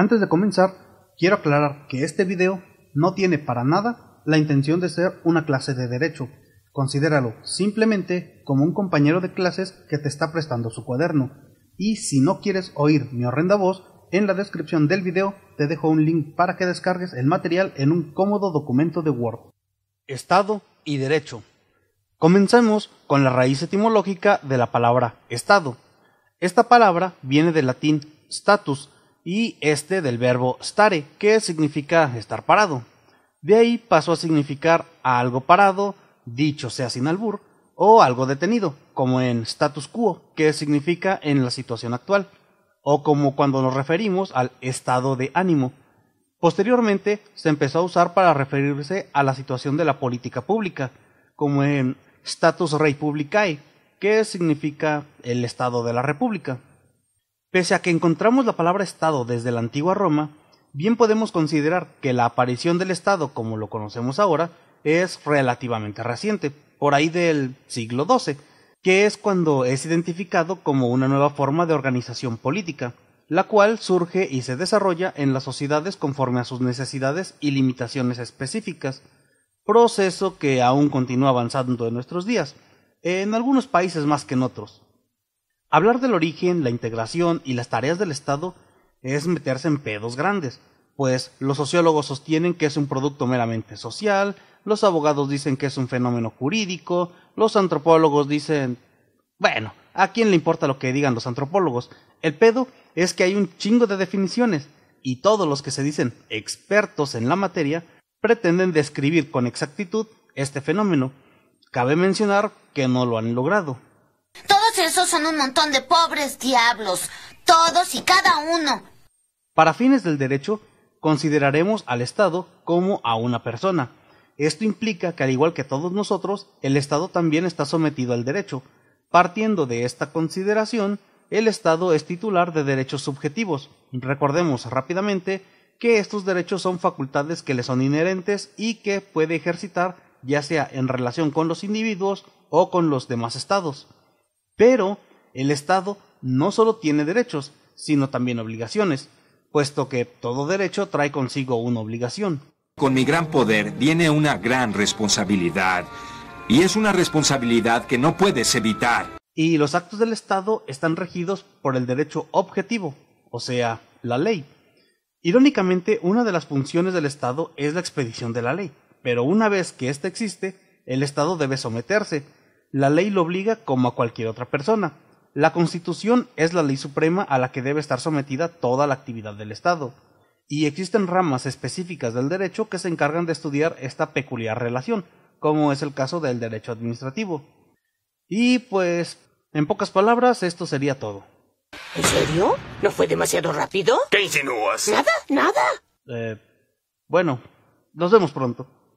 Antes de comenzar, quiero aclarar que este video no tiene para nada la intención de ser una clase de derecho. Considéralo simplemente como un compañero de clases que te está prestando su cuaderno. Y si no quieres oír mi horrenda voz, en la descripción del video te dejo un link para que descargues el material en un cómodo documento de Word. Estado y derecho. Comencemos con la raíz etimológica de la palabra Estado. Esta palabra viene del latín status, y este del verbo stare, que significa estar parado. De ahí pasó a significar algo parado, dicho sea sin albur, o algo detenido, como en status quo, que significa en la situación actual, o como cuando nos referimos al estado de ánimo. Posteriormente se empezó a usar para referirse a la situación de la política pública, como en status republicae, que significa el estado de la república. Pese a que encontramos la palabra Estado desde la antigua Roma, bien podemos considerar que la aparición del Estado como lo conocemos ahora es relativamente reciente, por ahí del siglo XII, que es cuando es identificado como una nueva forma de organización política, la cual surge y se desarrolla en las sociedades conforme a sus necesidades y limitaciones específicas, proceso que aún continúa avanzando en nuestros días, en algunos países más que en otros. Hablar del origen, la integración y las tareas del Estado es meterse en pedos grandes, pues los sociólogos sostienen que es un producto meramente social, los abogados dicen que es un fenómeno jurídico, los antropólogos dicen... Bueno, ¿a quién le importa lo que digan los antropólogos? El pedo es que hay un chingo de definiciones, y todos los que se dicen expertos en la materia pretenden describir con exactitud este fenómeno. Cabe mencionar que no lo han logrado. Pues esos son un montón de pobres diablos, todos y cada uno. Para fines del derecho, consideraremos al Estado como a una persona. Esto implica que al igual que todos nosotros, el Estado también está sometido al derecho. Partiendo de esta consideración, el Estado es titular de derechos subjetivos. Recordemos rápidamente que estos derechos son facultades que le son inherentes y que puede ejercitar ya sea en relación con los individuos o con los demás estados. Pero el Estado no solo tiene derechos, sino también obligaciones, puesto que todo derecho trae consigo una obligación. Con mi gran poder viene una gran responsabilidad, y es una responsabilidad que no puedes evitar. Y los actos del Estado están regidos por el derecho objetivo, o sea, la ley. Irónicamente, una de las funciones del Estado es la expedición de la ley, pero una vez que ésta existe, el Estado debe someterse, la ley lo obliga como a cualquier otra persona. La Constitución es la ley suprema a la que debe estar sometida toda la actividad del Estado, y existen ramas específicas del derecho que se encargan de estudiar esta peculiar relación, como es el caso del derecho administrativo. Y pues, en pocas palabras, esto sería todo. ¿En serio? ¿No fue demasiado rápido? ¿Qué insinúas? Nada, nada. Eh, bueno, nos vemos pronto.